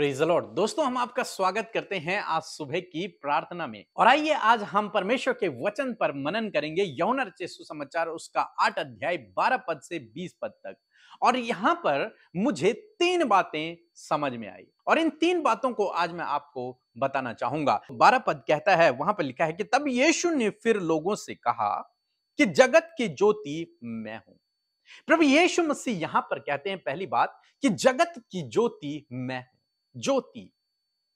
प्रेजलॉर्ड दोस्तों हम आपका स्वागत करते हैं आज सुबह की प्रार्थना में और आइए आज हम परमेश्वर के वचन पर मनन करेंगे यौन रचे सुसमाचार उसका आठ अध्याय बारह पद से बीस पद तक और यहाँ पर मुझे तीन बातें समझ में आई और इन तीन बातों को आज मैं आपको बताना चाहूंगा बारह पद कहता है वहां पर लिखा है कि तब यीशु ने फिर लोगों से कहा कि जगत की ज्योति मैं हूं प्रभु यीशु मसीह यहां पर कहते हैं पहली बात कि जगत की ज्योति मैं हूं ज्योति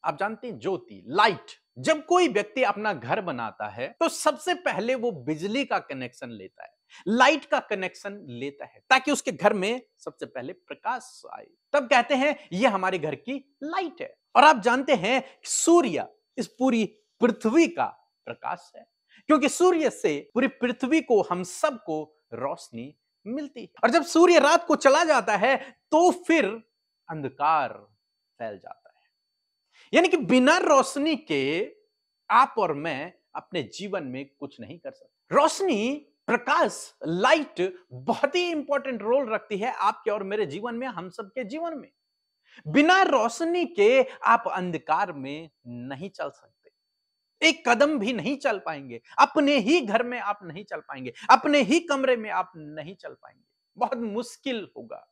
आप जानते हैं ज्योति लाइट जब कोई व्यक्ति अपना घर बनाता है तो सबसे पहले वो बिजली का कनेक्शन लेता है लाइट का कनेक्शन लेता है ताकि उसके घर में सबसे पहले प्रकाश आए तब कहते हैं ये हमारे घर की लाइट है और आप जानते हैं सूर्य इस पूरी पृथ्वी का प्रकाश है क्योंकि सूर्य से पूरी पृथ्वी को हम सबको रोशनी मिलती है और जब सूर्य रात को चला जाता है तो फिर अंधकार फैल जाता है यानी कि बिना रोशनी के आप और मैं अपने जीवन में कुछ नहीं कर सकते रोशनी प्रकाश लाइट बहुत ही इंपॉर्टेंट रोल रखती है आपके और मेरे जीवन में हम सबके जीवन में बिना रोशनी के आप अंधकार में नहीं चल सकते एक कदम भी नहीं चल पाएंगे अपने ही घर में आप नहीं चल पाएंगे अपने ही कमरे में आप नहीं चल पाएंगे बहुत मुश्किल होगा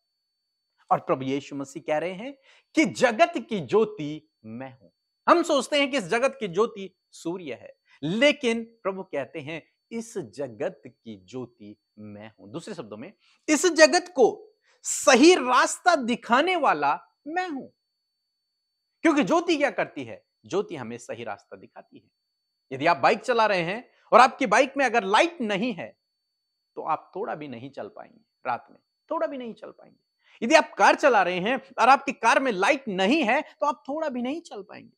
और प्रभु यीशु मसीह कह रहे हैं कि जगत की ज्योति मैं हूं हम सोचते हैं कि इस जगत की ज्योति सूर्य है लेकिन प्रभु कहते हैं इस जगत की ज्योति मैं हूं दूसरे शब्दों में इस जगत को सही रास्ता दिखाने वाला मैं हूं क्योंकि ज्योति क्या करती है ज्योति हमें सही रास्ता दिखाती है यदि आप बाइक चला रहे हैं और आपकी बाइक में अगर लाइट नहीं है तो आप थोड़ा भी नहीं चल पाएंगे रात में थोड़ा भी नहीं चल पाएंगे यदि आप कार चला रहे हैं और आपकी कार में लाइट नहीं है तो आप थोड़ा भी नहीं चल पाएंगे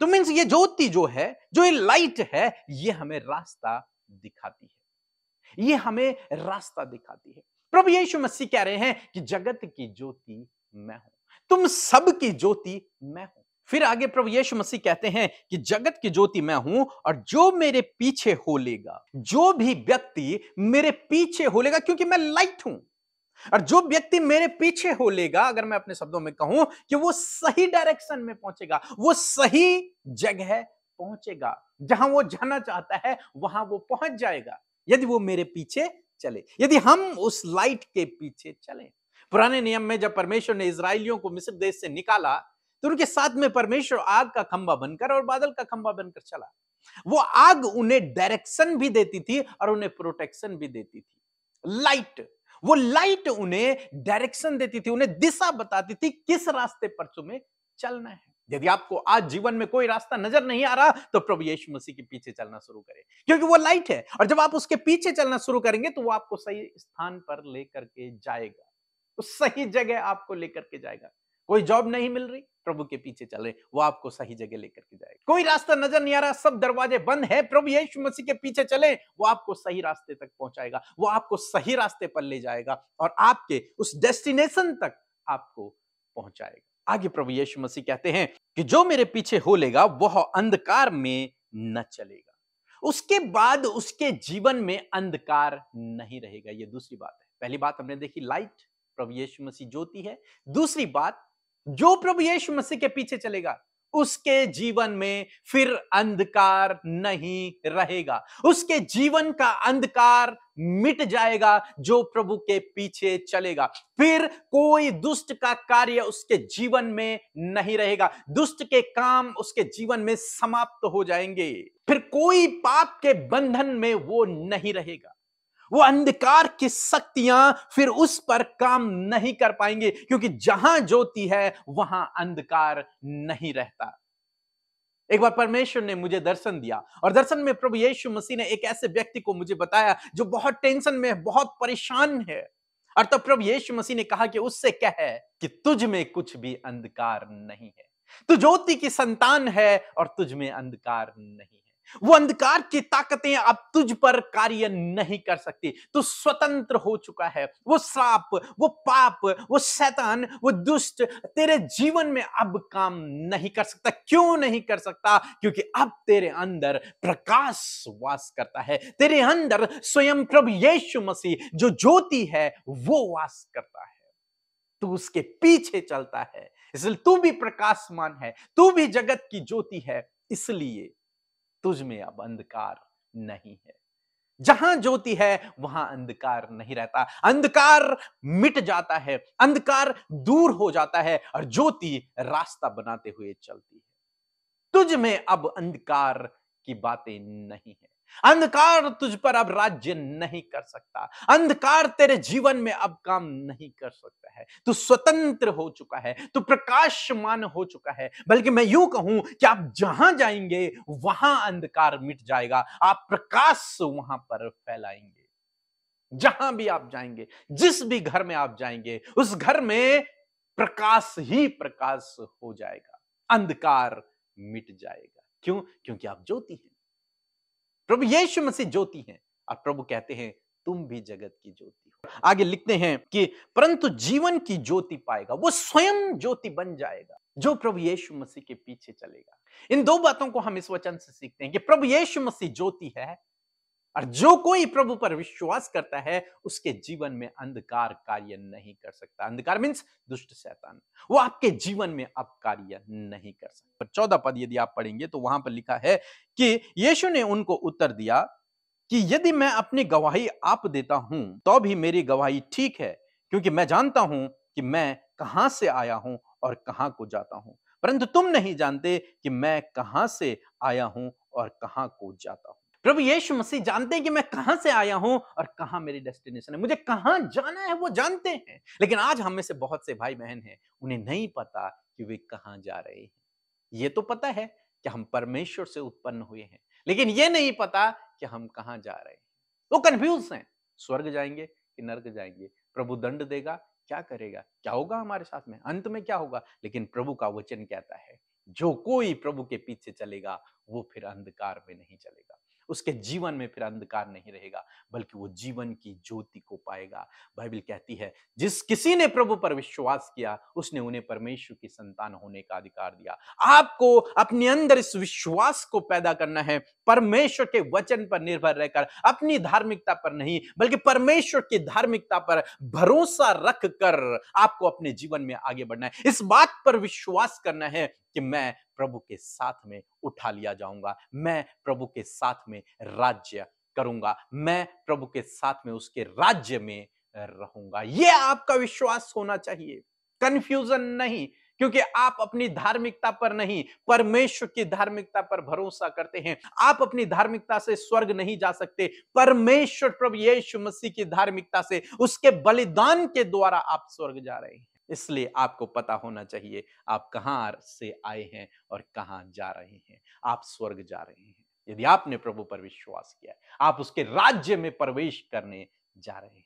तो मीन्स ये ज्योति जो है जो ये लाइट है ये हमें रास्ता दिखाती है ये हमें रास्ता दिखाती है प्रभु यीशु मसीह कह रहे हैं कि जगत की ज्योति मैं हूं तुम सब की ज्योति मैं हूं फिर आगे प्रभु यीशु मसीह कहते हैं कि जगत की ज्योति मैं हूं और जो मेरे पीछे हो लेगा जो भी व्यक्ति मेरे पीछे हो लेगा क्योंकि मैं लाइट हूं और जो व्यक्ति मेरे पीछे हो लेगा अगर मैं अपने शब्दों में कहूं कि वो सही डायरेक्शन में पहुंचेगा वो सही जगह पहुंचेगा जहां वो जाना चाहता है वहां वो पहुंच जाएगा यदि वो मेरे पीछे चले यदि हम उस लाइट के पीछे चले पुराने नियम में जब परमेश्वर ने इसराइलियों को मिस्र देश से निकाला तो उनके साथ में परमेश्वर आग का खंबा बनकर और बादल का खंबा बनकर चला वो आग उन्हें डायरेक्शन भी देती थी और उन्हें प्रोटेक्शन भी देती थी लाइट वो लाइट उन्हें डायरेक्शन देती थी उन्हें दिशा बताती थी किस रास्ते पर तुम्हें चलना है यदि आपको आज जीवन में कोई रास्ता नजर नहीं आ रहा तो प्रभु यीशु मसीह के पीछे चलना शुरू करें क्योंकि वो लाइट है और जब आप उसके पीछे चलना शुरू करेंगे तो वो आपको सही स्थान पर लेकर के जाएगा उस सही जगह आपको लेकर के जाएगा कोई जॉब नहीं मिल रही प्रभु के पीछे चल रहे वो आपको सही जगह लेकर के जाएगा कोई रास्ता नजर नहीं आ रहा सब दरवाजे बंद है प्रभु यीशु मसीह के पीछे चले वो आपको सही रास्ते तक पहुंचाएगा वो आपको सही रास्ते पर ले जाएगा और आपके उस डेस्टिनेशन तक आपको पहुंचाएगा आगे प्रभु यीशु मसीह कहते हैं कि जो मेरे पीछे हो लेगा वह अंधकार में न चलेगा उसके बाद उसके जीवन में अंधकार नहीं रहेगा ये दूसरी बात है पहली बात हमने देखी लाइट प्रभु यीशु मसीह ज्योति है दूसरी बात जो प्रभु यीशु मसीह के पीछे चलेगा उसके जीवन में फिर अंधकार नहीं रहेगा उसके जीवन का अंधकार मिट जाएगा जो प्रभु के पीछे चलेगा फिर कोई दुष्ट का कार्य उसके जीवन में नहीं रहेगा दुष्ट के काम उसके जीवन में समाप्त हो जाएंगे फिर कोई पाप के बंधन में वो नहीं रहेगा वो अंधकार की शक्तियां फिर उस पर काम नहीं कर पाएंगे क्योंकि जहां ज्योति है वहां अंधकार नहीं रहता एक बार परमेश्वर ने मुझे दर्शन दिया और दर्शन में प्रभु यीशु मसीह ने एक ऐसे व्यक्ति को मुझे बताया जो बहुत टेंशन में है बहुत परेशान है और तब प्रभु यीशु मसीह ने कहा कि उससे कह कि तुझ में कुछ भी अंधकार नहीं है तू ज्योति की संतान है और तुझ में अंधकार नहीं है वो अंधकार की ताकतें अब तुझ पर कार्य नहीं कर सकती तू स्वतंत्र हो चुका है वो श्राप वो पाप वो शैतान वो दुष्ट तेरे जीवन में अब काम नहीं कर सकता क्यों नहीं कर सकता क्योंकि अब तेरे अंदर प्रकाश वास करता है तेरे अंदर स्वयं प्रभु यीशु मसीह जो ज्योति है वो वास करता है तू उसके पीछे चलता है इसलिए तू भी प्रकाशमान है तू भी जगत की ज्योति है इसलिए तुझ में अब अंधकार नहीं है जहां ज्योति है वहां अंधकार नहीं रहता अंधकार मिट जाता है अंधकार दूर हो जाता है और ज्योति रास्ता बनाते हुए चलती है तुझ में अब अंधकार की बातें नहीं है अंधकार तुझ पर अब राज्य नहीं कर सकता अंधकार तेरे जीवन में अब काम नहीं कर सकता है तू स्वतंत्र हो चुका है तू प्रकाशमान हो चुका है बल्कि मैं यूं कहूं कि आप जहां जाएंगे वहां अंधकार मिट जाएगा आप प्रकाश वहां पर फैलाएंगे जहां भी आप जाएंगे जिस भी घर में आप जाएंगे उस घर में प्रकाश ही प्रकाश हो जाएगा अंधकार मिट जाएगा क्यों क्योंकि आप ज्योति हैं प्रभु यीशु मसीह ज्योति हैं और प्रभु कहते हैं तुम भी जगत की ज्योति हो आगे लिखते हैं कि परंतु जीवन की ज्योति पाएगा वो स्वयं ज्योति बन जाएगा जो प्रभु यीशु मसीह के पीछे चलेगा इन दो बातों को हम इस वचन से सीखते हैं कि प्रभु यीशु मसीह ज्योति है और जो कोई प्रभु पर विश्वास करता है उसके जीवन में अंधकार कार्य नहीं कर सकता अंधकार मीन्स दुष्ट शैतान वो आपके जीवन में अब कार्य नहीं कर सकता चौदह पद यदि आप पढ़ेंगे तो वहां पर लिखा है कि यीशु ने उनको उत्तर दिया कि यदि मैं अपनी गवाही आप देता हूं तो भी मेरी गवाही ठीक है क्योंकि मैं जानता हूं कि मैं कहां से आया हूं और कहां को जाता हूं परंतु तुम नहीं जानते कि मैं कहां से आया हूं और कहां को जाता हूं प्रभु यीशु मसीह जानते हैं कि मैं कहां से आया हूं और कहां मेरी डेस्टिनेशन है मुझे कहां जाना है वो जानते हैं लेकिन आज हम में से बहुत से भाई बहन हैं उन्हें नहीं पता कि वे कहां जा रहे हैं ये तो पता है कि हम परमेश्वर से उत्पन्न हुए हैं लेकिन ये नहीं पता कि हम कहां जा रहे हैं वो कंफ्यूज हैं स्वर्ग जाएंगे कि नर्क जाएंगे प्रभु दंड देगा क्या करेगा क्या होगा हमारे साथ में अंत में क्या होगा लेकिन प्रभु का वचन कहता है जो कोई प्रभु के पीछे चलेगा वो फिर अंधकार में नहीं चलेगा उसके जीवन में फिर अंधकार नहीं रहेगा बल्कि वो जीवन की ज्योति को पाएगा बाइबल कहती है जिस किसी ने प्रभु पर विश्वास किया उसने उन्हें परमेश्वर की संतान होने का अधिकार दिया आपको अपने अंदर इस विश्वास को पैदा करना है परमेश्वर के वचन पर निर्भर रहकर अपनी धार्मिकता पर नहीं बल्कि परमेश्वर की धार्मिकता पर भरोसा रख कर आपको अपने जीवन में आगे बढ़ना है इस बात पर विश्वास करना है कि मैं प्रभु के साथ में उठा लिया जाऊंगा मैं प्रभु के साथ में राज्य करूंगा मैं प्रभु के साथ में उसके राज्य में रहूंगा ये आपका विश्वास होना चाहिए कंफ्यूजन नहीं क्योंकि आप अपनी धार्मिकता पर नहीं परमेश्वर की धार्मिकता पर भरोसा करते हैं आप अपनी धार्मिकता से स्वर्ग नहीं जा सकते परमेश्वर प्रभु यीशु मसीह की धार्मिकता से उसके बलिदान के द्वारा आप स्वर्ग जा रहे हैं इसलिए आपको पता होना चाहिए आप कहाँ से आए हैं और कहाँ जा रहे हैं आप स्वर्ग जा रहे हैं यदि आपने प्रभु पर विश्वास किया है आप उसके राज्य में प्रवेश करने जा रहे हैं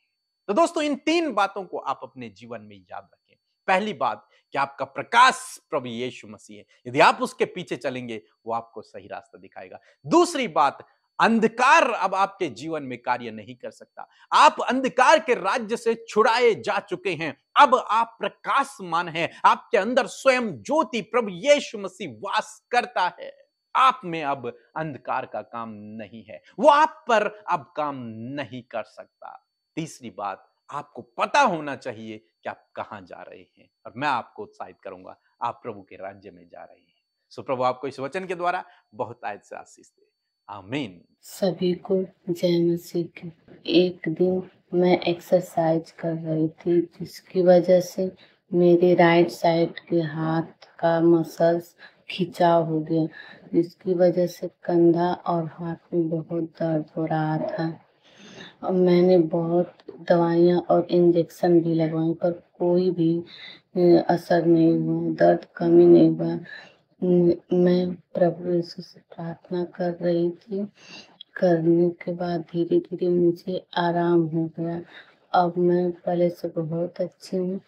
तो दोस्तों इन तीन बातों को आप अपने जीवन में याद रखें पहली बात कि आपका प्रकाश प्रभु यीशु मसीह है यदि आप उसके पीछे चलेंगे वो आपको सही रास्ता दिखाएगा दूसरी बात अंधकार अब आपके जीवन में कार्य नहीं कर सकता आप अंधकार के राज्य से छुड़ाए जा चुके हैं अब आप प्रकाशमान हैं आपके अंदर स्वयं ज्योति प्रभु यीशु मसीह वास करता है आप में अब अंधकार का काम नहीं है वो आप पर अब काम नहीं कर सकता तीसरी बात आपको पता होना चाहिए कि आप कहां जा रहे हैं और मैं आपको उत्साहित करूंगा आप प्रभु के राज्य में जा रहे हैं सो प्रभु आपको इस वचन के द्वारा बहुत आयत से आशीष दे आमीन सभी को जय मसीह की एक दिन मैं एक्सरसाइज कर रही थी जिसकी वजह से मेरे राइट साइड के हाथ का मसल्स खिंचाव हो गया जिसकी वजह से कंधा और हाथ में बहुत दर्द हो रहा था और मैंने बहुत दवाइयाँ और इंजेक्शन भी लगवाई पर कोई भी असर नहीं हुआ दर्द कमी नहीं हुआ मैं प्रभु यीशु से प्रार्थना कर रही थी करने के बाद धीरे धीरे मुझे आराम हो गया अब मैं पहले से बहुत अच्छी हूँ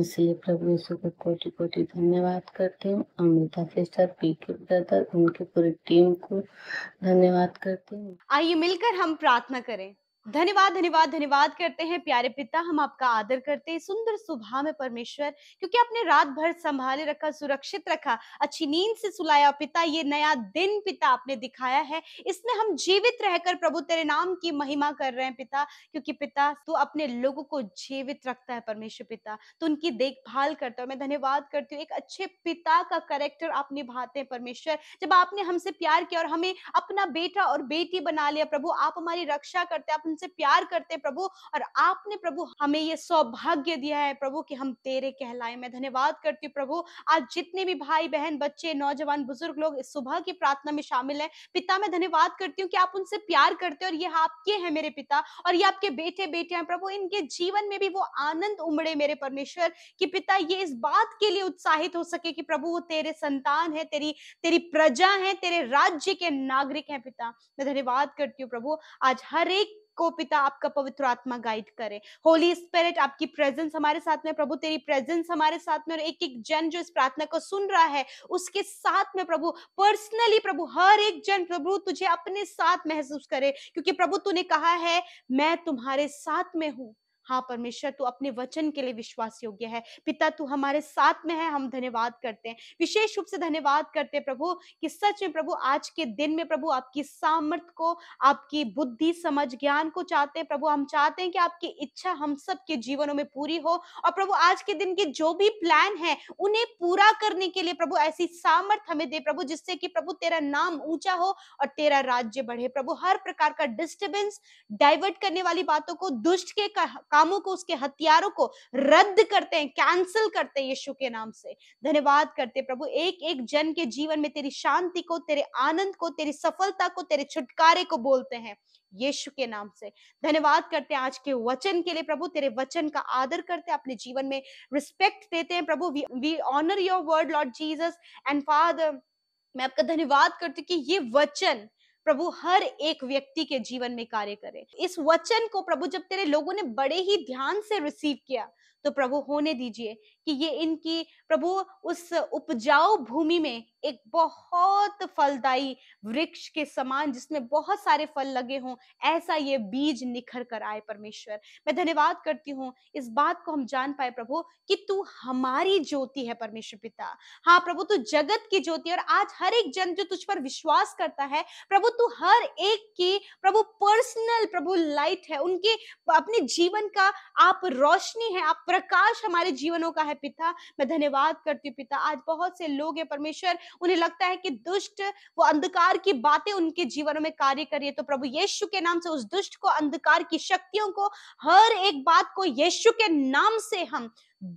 इसलिए प्रभु यीशु को कोटि कोटि धन्यवाद करती हूँ Amrita sister P K brother उनकी पूरी टीम को धन्यवाद करती हूँ आइए मिलकर हम प्रार्थना करें धन्यवाद धन्यवाद धन्यवाद करते हैं प्यारे पिता हम आपका आदर करते हैं सुंदर सुबह में परमेश्वर क्योंकि आपने रात भर संभाले रखा सुरक्षित रखा अच्छी नींद से सुलाया पिता ये नया दिन पिता आपने दिखाया है इसमें हम जीवित रहकर प्रभु तेरे नाम की महिमा कर रहे हैं पिता क्योंकि पिता तू अपने लोगों को जीवित रखता है परमेश्वर पिता तो उनकी देखभाल करता है मैं धन्यवाद करती हूँ एक अच्छे पिता का करेक्टर आप निभाते हैं परमेश्वर जब आपने हमसे प्यार किया और हमें अपना बेटा और बेटी बना लिया प्रभु आप हमारी रक्षा करते हैं हमसे प्यार करते प्रभु और आपने प्रभु हमें ये सौभाग्य दिया है प्रभु कि हम तेरे कहलाए मैं धन्यवाद करती हूँ प्रभु आज जितने भी भाई बहन बच्चे नौजवान बुजुर्ग लोग इस सुबह की प्रार्थना में शामिल है पिता मैं धन्यवाद करती हूँ कि आप उनसे प्यार करते हो और ये आपके हैं मेरे पिता और ये आपके बेटे बेटे हैं प्रभु इनके जीवन में भी वो आनंद उमड़े मेरे परमेश्वर कि पिता ये इस बात के लिए उत्साहित हो सके कि प्रभु वो तेरे संतान है तेरी तेरी प्रजा है तेरे राज्य के नागरिक हैं पिता मैं धन्यवाद करती हूँ प्रभु आज हर एक को पिता आपका पवित्र आत्मा गाइड करे होली स्पिरिट आपकी प्रेजेंस हमारे साथ में प्रभु तेरी प्रेजेंस हमारे साथ में और एक एक जन जो इस प्रार्थना को सुन रहा है उसके साथ में प्रभु पर्सनली प्रभु हर एक जन प्रभु तुझे अपने साथ महसूस करे क्योंकि प्रभु तूने कहा है मैं तुम्हारे साथ में हूं हाँ परमेश्वर तू अपने वचन के लिए विश्वास योग्य है पिता तू हमारे साथ में है हम धन्यवाद करते हैं विशेष रूप से धन्यवाद करते हैं प्रभु कि सच में प्रभु आज के दिन में प्रभु आपकी सामर्थ को आपकी बुद्धि समझ ज्ञान को चाहते हैं प्रभु हम चाहते हैं कि आपकी इच्छा हम सब के जीवनों में पूरी हो और प्रभु आज के दिन के जो भी प्लान है उन्हें पूरा करने के लिए प्रभु ऐसी सामर्थ हमें दे प्रभु जिससे कि प्रभु तेरा नाम ऊंचा हो और तेरा राज्य बढ़े प्रभु हर प्रकार का डिस्टर्बेंस डाइवर्ट करने वाली बातों को दुष्ट के कामों को उसके हथियारों को रद्द करते हैं कैंसिल करते हैं यीशु के नाम से धन्यवाद करते प्रभु एक एक जन के जीवन में तेरी शांति को तेरे आनंद को तेरी सफलता को तेरे छुटकारे को बोलते हैं यीशु के नाम से धन्यवाद करते हैं आज के वचन के लिए प्रभु तेरे वचन का आदर करते हैं अपने जीवन में रिस्पेक्ट देते हैं प्रभु we honour your word lord Jesus and father मैं आपका धन्यवाद करती हूँ कि ये वचन प्रभु हर एक व्यक्ति के जीवन में कार्य करे इस वचन को प्रभु जब तेरे लोगों ने बड़े ही ध्यान से रिसीव किया तो प्रभु होने दीजिए कि ये इनकी प्रभु उस उपजाऊ भूमि में एक बहुत फलदायी वृक्ष के समान जिसमें बहुत सारे फल लगे हों ऐसा ये बीज निखर कर आए परमेश्वर मैं धन्यवाद करती हूँ इस बात को हम जान पाए प्रभु कि तू हमारी ज्योति है परमेश्वर पिता हाँ प्रभु तू जगत की ज्योति और आज हर एक जन जो तुझ पर विश्वास करता है प्रभु तू हर एक की प्रभु पर्सनल प्रभु लाइट है उनके अपने जीवन का आप रोशनी है आप प्रकाश हमारे जीवनों का है है पिता मैं धन्यवाद करती हूँ पिता आज बहुत से लोग हैं परमेश्वर उन्हें लगता है कि दुष्ट वो अंधकार की बातें उनके जीवन में कार्य करिए तो प्रभु यीशु के नाम से उस दुष्ट को अंधकार की शक्तियों को हर एक बात को यीशु के नाम से हम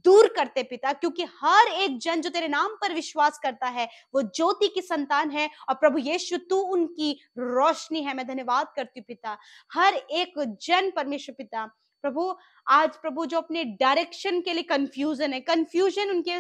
दूर करते पिता क्योंकि हर एक जन जो तेरे नाम पर विश्वास करता है वो ज्योति की संतान है और प्रभु यीशु तू उनकी रोशनी है मैं धन्यवाद करती हूँ पिता हर एक जन परमेश्वर पिता प्रभु आज प्रभु जो अपने डायरेक्शन के लिए कंफ्यूजन है कंफ्यूजन उनके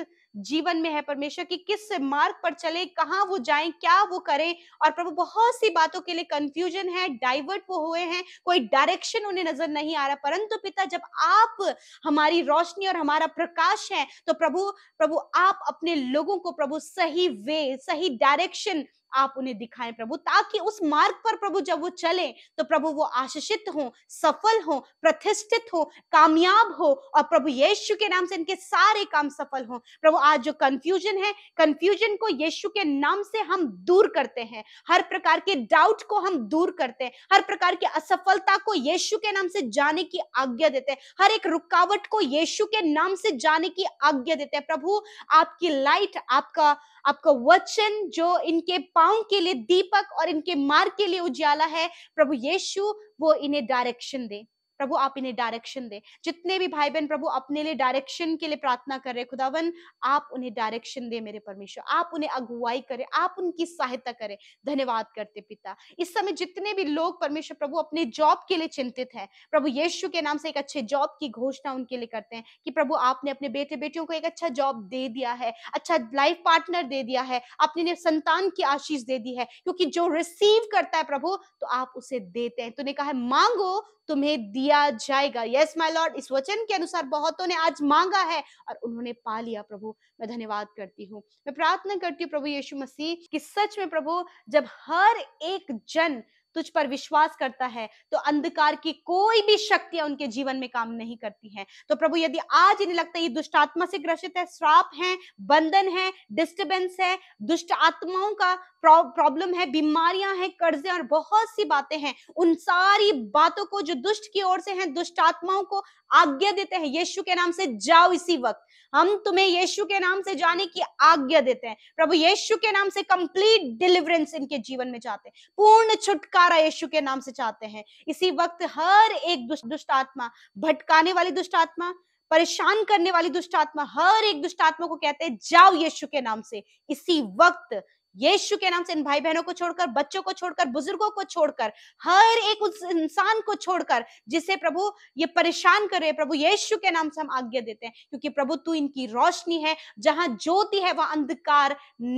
जीवन में है परमेश्वर कि किस मार्ग पर चले कहाँ वो जाएं क्या वो करें और प्रभु बहुत सी बातों के लिए कंफ्यूजन है डाइवर्ट वो हुए हैं कोई डायरेक्शन उन्हें नजर नहीं आ रहा परंतु पिता जब आप हमारी रोशनी और हमारा प्रकाश है तो प्रभु प्रभु आप अपने लोगों को प्रभु सही वे सही डायरेक्शन आप उन्हें दिखाएं प्रभु ताकि उस मार्ग पर प्रभु जब वो चले तो प्रभु वो आशीषित हो सफल हो प्रतिष्ठित हो कामयाब हो और प्रभु यीशु के नाम से इनके सारे काम सफल हो प्रभु आज जो कंफ्यूजन है कंफ्यूजन को यीशु के नाम से हम दूर करते हैं हर प्रकार के डाउट को हम दूर करते हैं हर प्रकार की असफलता को यीशु के नाम से जाने की आज्ञा देते हैं हर एक रुकावट को यीशु के नाम से जाने की आज्ञा देते हैं प्रभु आपकी लाइट आपका आपका वचन जो इनके पाओ के लिए दीपक और इनके मार्ग के लिए उजाला है प्रभु यीशु वो इन्हें डायरेक्शन दे प्रभु आप इन्हें डायरेक्शन दे जितने भी भाई बहन प्रभु अपने लिए डायरेक्शन के लिए प्रार्थना कर रहे खुदावन आप उन्हें डायरेक्शन दे मेरे परमेश्वर आप उन्हें अगुवाई करें आप उनकी सहायता करें धन्यवाद करते पिता इस समय जितने भी लोग परमेश्वर प्रभु अपने जॉब के लिए चिंतित है प्रभु यीशु के नाम से एक अच्छे जॉब की घोषणा उनके लिए करते हैं कि प्रभु आपने अपने बेटे बेटियों को एक अच्छा जॉब दे दिया है अच्छा लाइफ पार्टनर दे दिया है अपने संतान की आशीष दे दी है क्योंकि जो रिसीव करता है प्रभु तो आप उसे देते हैं तूने कहा है मांगो तुम्हें दिया जाएगा यस माय लॉर्ड इस वचन के अनुसार बहुतों ने आज मांगा है और उन्होंने पा लिया प्रभु मैं धन्यवाद करती हूँ मैं प्रार्थना करती हूँ प्रभु यीशु मसीह कि सच में प्रभु जब हर एक जन तुझ पर विश्वास करता है तो अंधकार की कोई भी शक्तियां उनके जीवन में काम नहीं करती हैं तो प्रभु यदि आज इन्हें लगता है ये दुष्ट आत्मा से ग्रसित है श्राप है बंधन है डिस्टर्बेंस है दुष्ट आत्माओं का प्रॉब्लम है बीमारियां हैं कर्जे और बहुत सी बातें हैं उन सारी बातों को जो दुष्ट की ओर से हैं दुष्ट आत्माओं को आज्ञा देते हैं यीशु के नाम से जाओ इसी वक्त हम तुम्हें यीशु के नाम से जाने की आज्ञा देते हैं प्रभु यीशु के नाम से कंप्लीट डिलीवरेंस इनके जीवन में चाहते हैं पूर्ण छुटकारा यीशु के नाम से चाहते हैं इसी वक्त हर एक दुष्ट आत्मा भटकाने वाली दुष्ट आत्मा परेशान करने वाली दुष्ट आत्मा हर एक दुष्ट आत्मा को कहते हैं जाओ यीशु के नाम से इसी वक्त यीशु के नाम से इन भाई बहनों को छोड़कर बच्चों को छोड़कर बुजुर्गों को छोड़कर हर एक उस इंसान को छोड़कर जिसे प्रभु ये परेशान कर रहे प्रभु यीशु के नाम से हम आज्ञा देते हैं क्योंकि प्रभु तू इनकी रोशनी है जहां ज्योति है वह अंधकार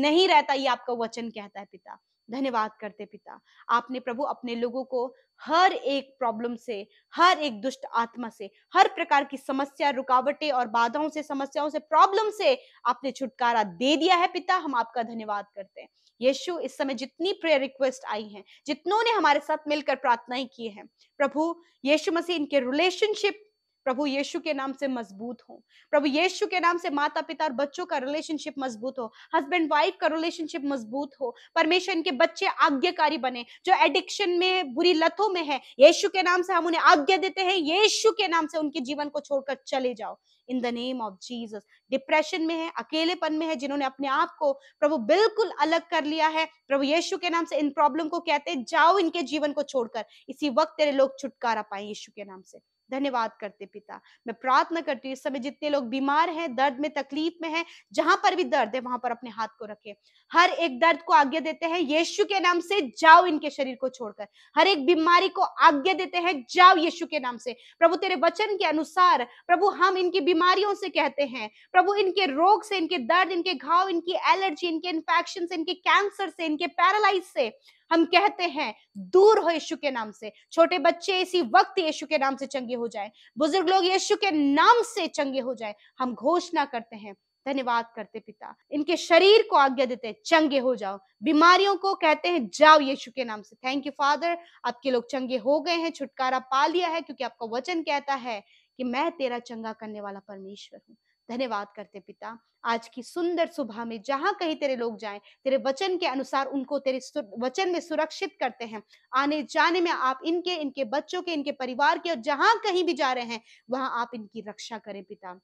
नहीं रहता ये आपका वचन कहता है पिता धन्यवाद करते पिता आपने प्रभु अपने लोगों को हर एक प्रॉब्लम से हर एक दुष्ट आत्मा से हर प्रकार की समस्या रुकावटें और बाधाओं से समस्याओं से प्रॉब्लम से आपने छुटकारा दे दिया है पिता हम आपका धन्यवाद करते हैं यीशु इस समय जितनी प्रेयर रिक्वेस्ट आई हैं जितनों ने हमारे साथ मिलकर प्रार्थनाएं की हैं प्रभु यीशु मसीह इनके रिलेशनशिप प्रभु यीशु के नाम से मजबूत हो प्रभु यीशु के नाम से माता पिता और बच्चों का रिलेशनशिप मजबूत हो हस्बैंड वाइफ का रिलेशनशिप मजबूत हो परमेश्वर इनके बच्चे आज्ञाकारी बने जो एडिक्शन में बुरी लतों में है यीशु के नाम से हम उन्हें आज्ञा देते हैं यीशु के नाम से उनके जीवन को छोड़कर चले जाओ in the name of Jesus depression में है अकेलेपन में है जिन्होंने अपने आप को प्रभु बिल्कुल अलग कर लिया है प्रभु यीशु के नाम से इन प्रॉब्लम को कहते जाओ इनके जीवन को छोड़कर इसी वक्त तेरे लोग छुटकारा पाए यीशु के नाम से धन्यवाद करते पिता मैं प्रार्थना करती हूँ इस समय जितने लोग बीमार हैं दर्द में तकलीफ में हैं जहां पर भी दर्द है वहां पर अपने हाथ को रखें हर एक दर्द को आज्ञा देते हैं यीशु के नाम से जाओ इनके शरीर को छोड़कर हर एक बीमारी को आज्ञा देते हैं जाओ यीशु के नाम से प्रभु तेरे वचन के अनुसार प्रभु हम इनकी बीमारियों से कहते हैं प्रभु इनके रोग से इनके दर्द इनके घाव इनकी एलर्जी इनके इन्फेक्शन से इनके कैंसर से इनके पैरालाइज से हम कहते हैं दूर हो यीशु के नाम से छोटे बच्चे इसी वक्त यीशु के नाम से चंगे हो जाए बुजुर्ग लोग यीशु के नाम से चंगे हो जाए हम घोषणा करते हैं धन्यवाद करते पिता इनके शरीर को आज्ञा देते हैं चंगे हो जाओ बीमारियों को कहते हैं जाओ यीशु के नाम से थैंक यू फादर आपके लोग चंगे हो गए हैं छुटकारा पा लिया है क्योंकि आपका वचन कहता है कि मैं तेरा चंगा करने वाला परमेश्वर हूँ धन्यवाद करते पिता आज की सुंदर सुबह में जहां कहीं तेरे लोग जाएं तेरे वचन के अनुसार उनको तेरे वचन में सुरक्षित करते हैं आने जाने में आप इनके इनके बच्चों के इनके परिवार के और जहां कहीं भी जा रहे हैं वहां आप इनकी रक्षा करें पिता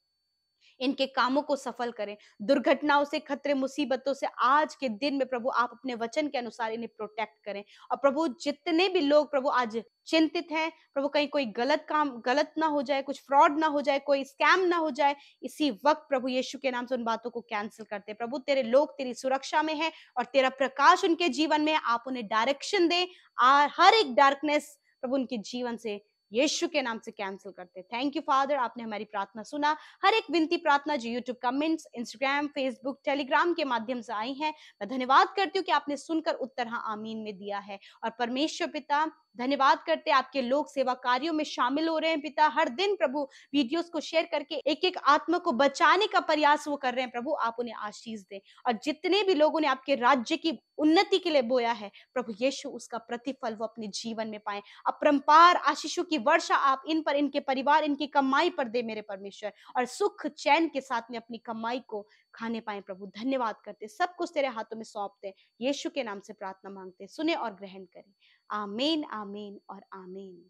इनके कामों को सफल करें दुर्घटनाओं से खतरे मुसीबतों से आज के दिन में प्रभु आप अपने वचन के अनुसार इन्हें प्रोटेक्ट करें और प्रभु जितने भी लोग प्रभु आज चिंतित हैं प्रभु कहीं कोई गलत काम गलत ना हो जाए कुछ फ्रॉड ना हो जाए कोई स्कैम ना हो जाए इसी वक्त प्रभु यीशु के नाम से उन बातों को कैंसिल करते हैं प्रभु तेरे लोग तेरी सुरक्षा में है और तेरा प्रकाश उनके जीवन में आप उन्हें डायरेक्शन दे हर एक डार्कनेस प्रभु उनके जीवन से यीशु के नाम से कैंसिल करते थैंक यू फादर आपने हमारी प्रार्थना सुना हर एक विनती प्रार्थना जो YouTube comments Instagram Facebook Telegram के माध्यम से आई है मैं धन्यवाद करती हूँ कि आपने सुनकर उत्तर हाँ आमीन में दिया है और परमेश्वर पिता धन्यवाद करते हैं आपके लोक सेवा कार्यो में शामिल हो रहे हैं पिता हर दिन प्रभु वीडियो को शेयर करके एक एक आत्मा को बचाने का प्रयास वो कर रहे हैं प्रभु आप उन्हें आशीष दें और जितने भी लोगों ने आपके राज्य की उन्नति के लिए बोया है प्रभु यीशु उसका प्रतिफल वो अपने जीवन में पाए अपरंपार आशीषों की वर्षा आप इन पर इनके परिवार इनकी कमाई पर दे मेरे परमेश्वर और सुख चैन के साथ में अपनी कमाई को खाने पाए प्रभु धन्यवाद करते सब कुछ तेरे हाथों में सौंपते यीशु के नाम से प्रार्थना मांगते सुने और ग्रहण करें आमेन आमेन और आमेन